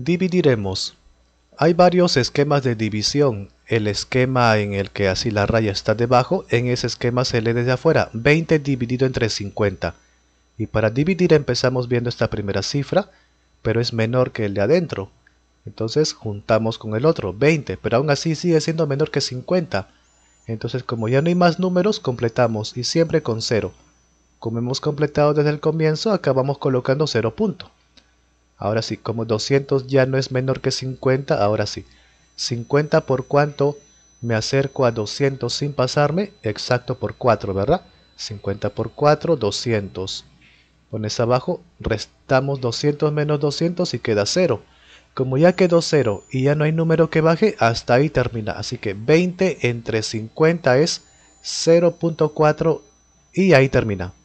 Dividiremos. Hay varios esquemas de división. El esquema en el que así la raya está debajo, en ese esquema se lee desde afuera, 20 dividido entre 50. Y para dividir empezamos viendo esta primera cifra, pero es menor que el de adentro. Entonces juntamos con el otro, 20, pero aún así sigue siendo menor que 50. Entonces como ya no hay más números, completamos y siempre con 0. Como hemos completado desde el comienzo, acabamos colocando 0 punto. Ahora sí, como 200 ya no es menor que 50, ahora sí. 50 por cuánto me acerco a 200 sin pasarme, exacto por 4, ¿verdad? 50 por 4, 200. Pones abajo, restamos 200 menos 200 y queda 0. Como ya quedó 0 y ya no hay número que baje, hasta ahí termina. Así que 20 entre 50 es 0.4 y ahí termina.